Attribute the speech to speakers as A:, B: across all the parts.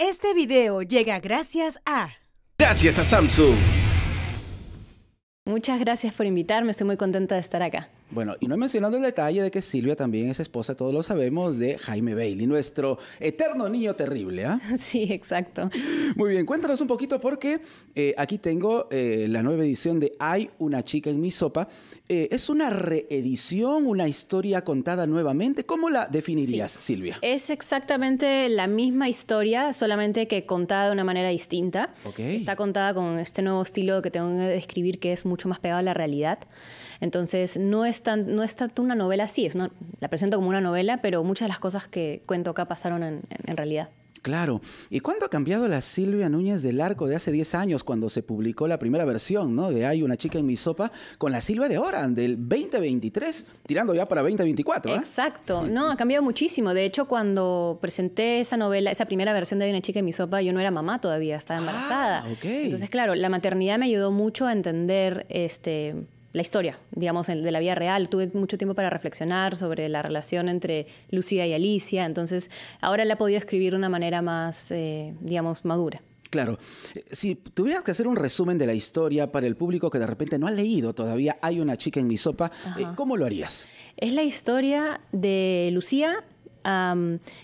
A: Este video llega gracias a...
B: Gracias a Samsung.
A: Muchas gracias por invitarme, estoy muy contenta de estar acá.
B: Bueno, y no he mencionado el detalle de que Silvia también es esposa, todos lo sabemos, de Jaime Bailey, nuestro eterno niño terrible. ¿ah? Sí, exacto. Muy bien, cuéntanos un poquito porque eh, aquí tengo eh, la nueva edición de Hay una chica en mi sopa. Eh, es una reedición, una historia contada nuevamente. ¿Cómo la definirías, Silvia?
A: Es exactamente la misma historia, solamente que contada de una manera distinta. Está contada con este nuevo estilo que tengo que describir que es mucho más pegado a la realidad. Entonces, no es, tan, no es tanto una novela así, es la presento como una novela, pero muchas de las cosas que cuento acá pasaron en, realidad.
B: Claro. ¿Y ¿cuándo ha cambiado la Silvia Núñez del Arco de hace 10 años cuando se publicó la primera versión, ¿no? De Hay una chica en mi sopa con la Silvia de ahora, del 2023, tirando ya para 2024.
A: ¿eh? Exacto. No, ha cambiado muchísimo. De hecho, cuando presenté esa novela, esa primera versión de Hay una chica en mi sopa, yo no era mamá todavía, estaba ah, embarazada. Entonces, claro, la maternidad me ayudó mucho a entender este la historia, digamos, de la vida real. Tuve mucho tiempo para reflexionar sobre la relación entre Lucía y Alicia, entonces ahora la he podido escribir de una manera más, eh, digamos, madura.
B: Claro, si tuvieras que hacer un resumen de la historia para el público que de repente no ha leído todavía Hay una chica en mi sopa, eh, ¿cómo lo harías?
A: Es la historia de Lucía,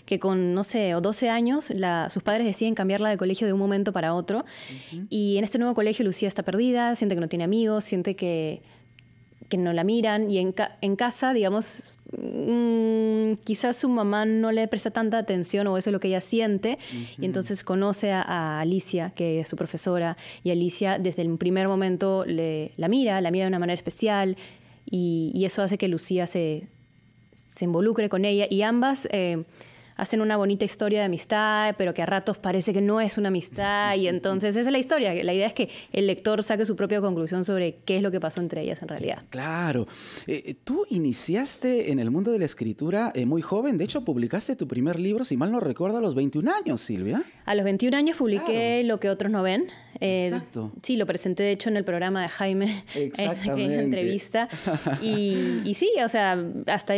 A: que con, no sé, o 12 años, sus padres deciden cambiarla de colegio de un momento para otro. Y en este nuevo colegio Lucía está perdida, siente que no tiene amigos, siente que no la miran y en, casa, digamos, mm, quizás su mamá no le presta tanta atención o eso es lo que ella siente y entonces conoce a, Alicia, que es su profesora, y Alicia desde el primer momento la mira, la mira de una manera especial y, eso hace que Lucía se, se involucre con ella y ambas... Eh, hacen una bonita historia de amistad, pero que a ratos parece que no es una amistad. Y entonces esa es la historia. La idea es que el lector saque su propia conclusión sobre qué es lo que pasó entre ellas en realidad.
B: Claro. Eh, eh, tú iniciaste en el mundo de la escritura eh, muy joven. De hecho, publicaste tu primer libro, si mal no recuerdo, a los 21 años, Silvia.
A: A los 21 años publiqué Lo que otros no ven. Exacto. Sí, lo presenté de hecho en el programa de Jaime en entrevista. Y, y sí, o sea, hasta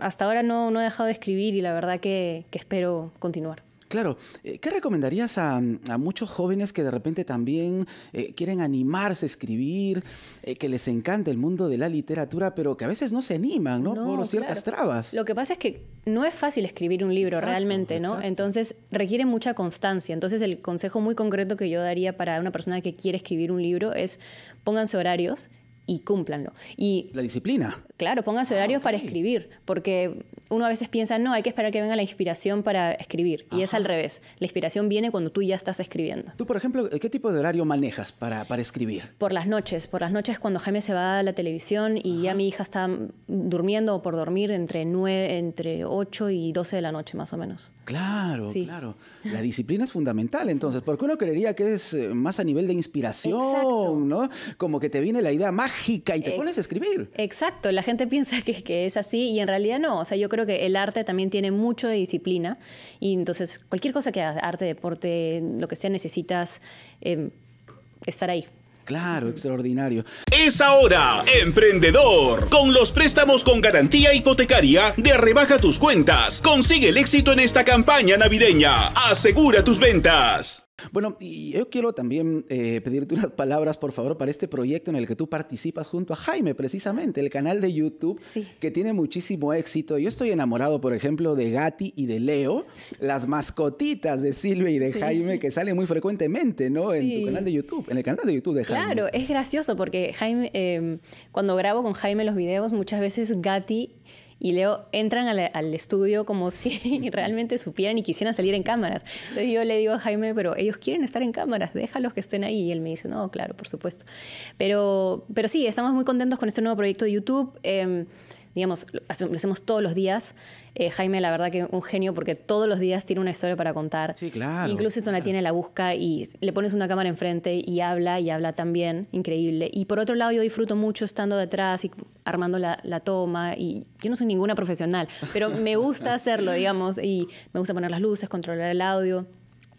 A: hasta ahora no, he dejado de escribir y la verdad que, espero continuar.
B: Claro, eh, ¿qué recomendarías a, muchos jóvenes que de repente también eh, quieren animarse a escribir, eh, que les encanta el mundo de la literatura, pero que a veces no se animan, ¿no? Por ciertas trabas. Lo
A: que pasa es que no es fácil escribir un libro realmente, ¿no? Entonces requiere mucha constancia. Entonces el consejo muy concreto que yo daría para una persona que quiere escribir un libro es pónganse horarios y cúmplanlo. Y, la disciplina. Claro, pónganse ah, horarios para escribir, porque uno a veces piensa, no, hay que esperar que venga la inspiración para escribir, y es al revés. La inspiración viene cuando tú ya estás escribiendo.
B: Tú, por ejemplo, ¿qué tipo de horario manejas para, para escribir?
A: Por las noches, por las noches cuando Jaime se va a la televisión y ya mi hija está durmiendo o por dormir entre, nueve, entre 8 y 12 de la noche más o menos.
B: Claro, claro. La disciplina es fundamental entonces, porque uno creería que es eh, más a nivel de inspiración, ¿no? Como que te viene la idea mágica y te eh, pones a escribir.
A: Exacto, la gente piensa que, es así y en realidad no. O sea, yo creo que el arte también tiene mucho de disciplina y entonces cualquier cosa que hagas, arte, deporte, lo que sea, necesitas em, estar ahí.
B: Claro, extraordinario. Es ahora, emprendedor. Con los préstamos con garantía hipotecaria de Rebaja tus cuentas. Consigue el éxito en esta campaña navideña. Asegura tus ventas. Bueno, y yo quiero también eh, pedirte unas palabras, por favor, para este proyecto en el que tú participas junto a Jaime, precisamente, el canal de YouTube, que tiene muchísimo éxito. Yo estoy enamorado, por ejemplo, de Gatti y de Leo, las mascotitas de Silvia y de Jaime, que salen muy frecuentemente, ¿no? En tu canal de YouTube, en el canal de YouTube de Jaime. Claro,
A: es gracioso porque Jaime, eh, cuando grabo con Jaime los videos, muchas veces Gatti y Leo entran al, estudio como si realmente supieran y quisieran salir en cámaras. Entonces yo le digo a Jaime, pero ellos quieren estar en cámaras, déjalos que estén ahí. Y él me dice, no, claro, por supuesto. Pero, pero sí, estamos muy contentos con este nuevo proyecto de YouTube. Em, digamos, lo hacemos todos los días. Eh, Jaime, la verdad que un genio porque todos los días tiene una historia para contar. Sí, claro. Incluso esto la tiene, la busca y le pones una cámara enfrente y habla y habla también, increíble. Y por otro lado, yo disfruto mucho estando detrás y armando la, toma y yo no soy ninguna profesional, pero me gusta hacerlo, digamos, y me gusta poner las luces, controlar el audio.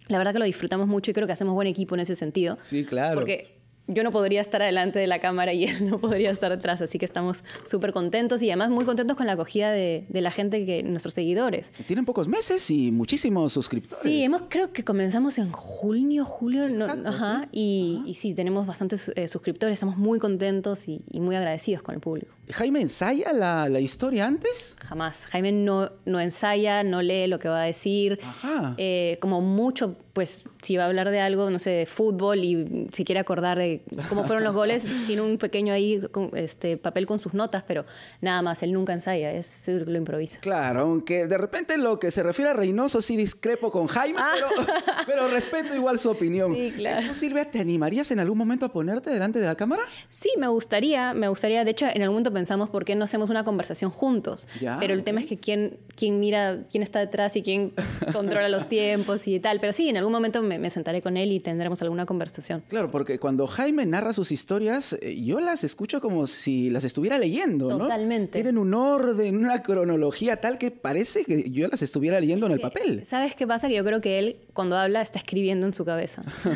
A: La verdad que lo disfrutamos mucho y creo que hacemos buen equipo en ese sentido. Sí, claro. Porque yo no podría estar adelante de la cámara y él no podría estar atrás, así que estamos súper contentos y además muy contentos con la acogida de, la gente, que nuestros seguidores.
B: Tienen pocos meses y muchísimos suscriptores.
A: Sí, hemos, creo que comenzamos en junio, julio, ajá, Y, sí, tenemos bastantes eh, suscriptores, estamos muy contentos y, muy agradecidos con el público. ¿Jaime ensaya la, historia antes? Jamás, Jaime no, no ensaya, no lee lo que va a decir, ajá. Eh, como mucho, pues si va a hablar de algo, no sé, de fútbol y si quiere acordar de como fueron los goles, tiene un pequeño ahí este, papel con sus notas, pero nada más, él nunca ensaya, es, lo improvisa. Claro,
B: aunque de repente lo que se refiere a Reynoso sí discrepo con Jaime, ah.
A: pero, respeto igual su opinión. Sí, claro. te animarías en algún momento a ponerte delante de la cámara? Sí, me gustaría, me gustaría. De hecho, en algún momento pensamos por qué no hacemos una conversación juntos, pero el tema es que quién, quién mira, quién está detrás y quién controla los tiempos y tal. Pero sí, en algún momento me, me sentaré con él y tendremos alguna conversación.
B: Claro, porque cuando Jaime Jaime narra sus historias, eh, yo las escucho como si las estuviera leyendo,
A: Totalmente. ¿no? Tienen un orden, una cronología
B: tal que parece que yo las estuviera leyendo en el papel.
A: ¿Sabes qué pasa? Que yo creo que él, cuando habla, está escribiendo en su cabeza.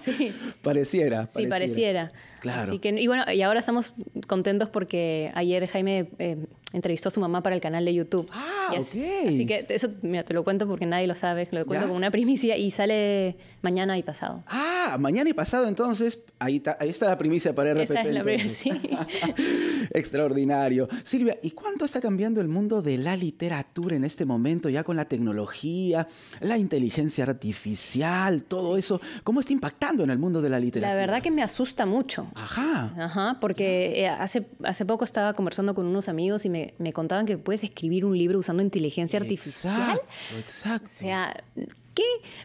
B: sí. Pareciera, pareciera. Sí, pareciera. Claro.
A: y bueno, y ahora estamos contentos porque ayer Jaime... Eh, entrevistó a su mamá para el canal de YouTube. Ah, así, así que eso, mira, te lo cuento porque nadie lo sabe, lo cuento como una primicia y sale mañana y pasado.
B: Ah, mañana y pasado entonces, ahí, ahí está la primicia para RPP. Esa es la primicia, Extraordinario. Silvia, ¿y cuánto está cambiando el mundo de la literatura en este momento ya con la tecnología, la inteligencia artificial, todo eso? ¿Cómo está impactando en el mundo de la literatura? La verdad que me asusta mucho.
A: Ajá. Ajá, porque eh, hace, hace poco estaba conversando con unos amigos y me me, contaban que puedes escribir un libro usando inteligencia artificial. Exacto, O sea, ¿qué?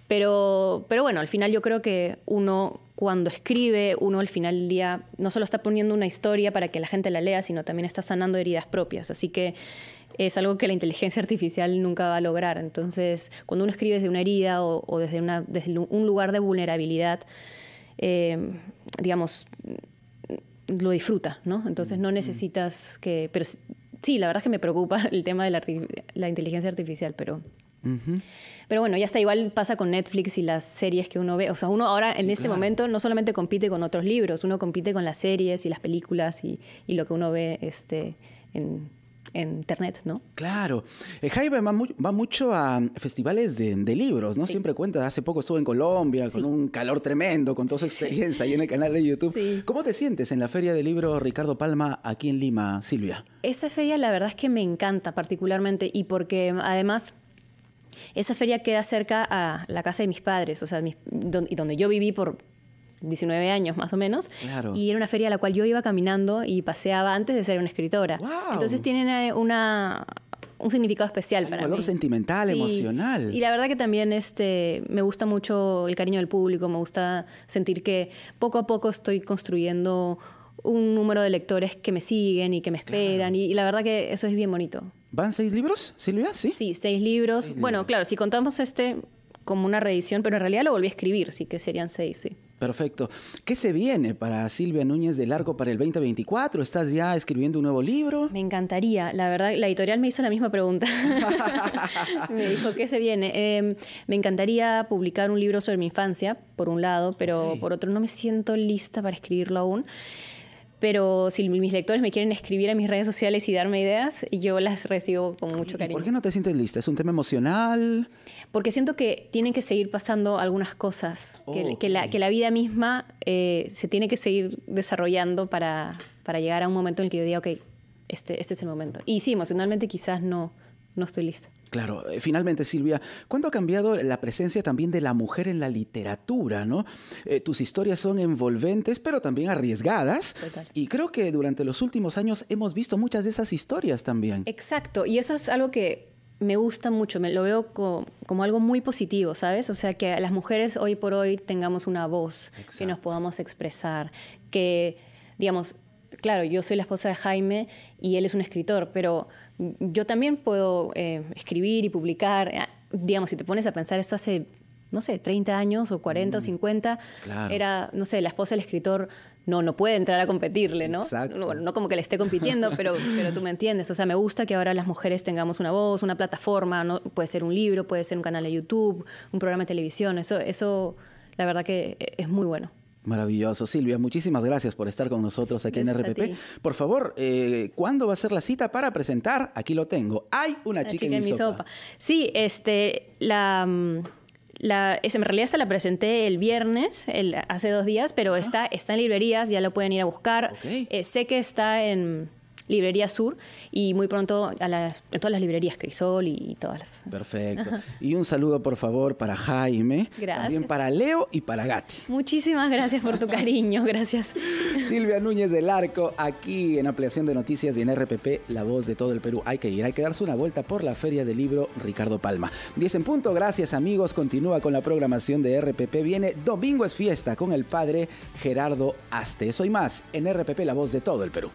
A: Pero, pero bueno, al final yo creo que uno cuando escribe, uno al final del día no solo está poniendo una historia para que la gente la lea, sino también está sanando heridas propias. Así que es algo que la inteligencia artificial nunca va a lograr. Entonces, cuando uno escribe desde una herida o, desde, un lugar de vulnerabilidad, em, digamos, lo disfruta, ¿no? Entonces no mm, mm. necesitas que, pero sí, la verdad es que me preocupa el tema de la, inteligencia artificial, pero... Pero bueno, ya está, igual pasa con Netflix y las series que uno ve. O sea, uno ahora en este momento no solamente compite con otros libros, uno compite con las series y las películas y, y lo que uno ve este, en, en internet, ¿no?
B: Claro. Eh, Jaime va, mucho a festivales de, libros, ¿no? Siempre cuenta, hace poco estuvo en Colombia con un calor tremendo, con toda su experiencia ahí en el canal de YouTube. ¿Cómo te sientes en la Feria de Libros Ricardo Palma aquí en Lima, Silvia?
A: Esa feria la verdad es que me encanta particularmente y porque además esa feria queda cerca a la casa de mis padres, o sea, donde yo viví por 19 años más o menos. Y era una feria a la cual yo iba caminando y paseaba antes de ser una escritora. Entonces tiene eh, una, un significado especial para mí. mí. Valor
B: sentimental, emocional. Y la
A: verdad que también este, me gusta mucho el cariño del público, me gusta sentir que poco a poco estoy construyendo un número de lectores que me siguen y que me esperan. Y, la verdad que eso es bien bonito. ¿Van seis libros, Silvia? Sí. Sí, seis libros. bueno, claro, si contamos este como una reedición, pero en realidad lo volví a escribir, sí que serían seis, sí.
B: Perfecto. ¿Qué se viene para Silvia Núñez de Largo para el 2024? ¿Estás ya escribiendo un nuevo libro? Me
A: encantaría. La verdad, la editorial me hizo la misma pregunta. me dijo, ¿qué se viene? Em, me encantaría publicar un libro sobre mi infancia, por un lado, pero por otro no me siento lista para escribirlo aún pero si mis lectores me quieren escribir a mis redes sociales y darme ideas, yo las recibo con mucho cariño. ¿Por qué no te sientes lista? ¿Es un tema emocional? Porque siento que tienen que seguir pasando algunas cosas, que, la, vida misma eh, se tiene que seguir desarrollando para, llegar a un momento en el que yo diga, ok, este, este es el momento. Y sí, emocionalmente quizás no, no estoy lista.
B: Claro, eh, finalmente Silvia, ¿cuándo ha cambiado la presencia también de la mujer en la literatura? ¿no? Eh, tus historias son envolventes, pero también arriesgadas. Y creo que durante los últimos años hemos visto muchas de esas historias también.
A: Exacto, y eso es algo que me gusta mucho, me lo veo como, algo muy positivo, ¿sabes? O sea, que las mujeres hoy por hoy tengamos una voz, que nos podamos expresar, que, digamos, claro, yo soy la esposa de Jaime y él es un escritor, pero yo también puedo eh, escribir y publicar. Eh, digamos, si te pones a pensar eso hace, no sé, 30 años o 40 o 50, mm, era, no sé, la esposa del escritor no, no puede entrar a competirle, ¿no? No, no como que le esté compitiendo, pero, pero tú me entiendes. O sea, me gusta que ahora las mujeres tengamos una voz, una plataforma, ¿no? puede ser un libro, puede ser un canal de YouTube, un programa de televisión, eso... eso la verdad que es muy bueno.
B: Maravilloso. Silvia, muchísimas gracias por estar con nosotros aquí en RPP. Por favor, eh, ¿cuándo va a ser la cita para presentar? Aquí lo tengo.
A: Hay una chica, en, mi, sopa. Sí, este, la, mm, en realidad se la presenté el viernes, hace dos días, pero está, está en librerías, ya la pueden ir a buscar. Eh, sé que está en Librería Sur y muy pronto a, todas las librerías Crisol y, todas las.
B: Perfecto. Y un saludo, por favor, para Jaime, gracias. también para Leo y para Gati.
A: Muchísimas gracias por tu cariño, gracias. Silvia
B: Núñez del Arco, aquí en Ampliación de Noticias y en RPP, la voz de todo el Perú. Hay que ir, hay que darse una vuelta por la Feria del Libro Ricardo Palma. 10 en punto, gracias amigos. Continúa con la programación de RPP. Viene Domingo es fiesta con el padre Gerardo Aste. Soy más en RPP, la voz de todo el Perú.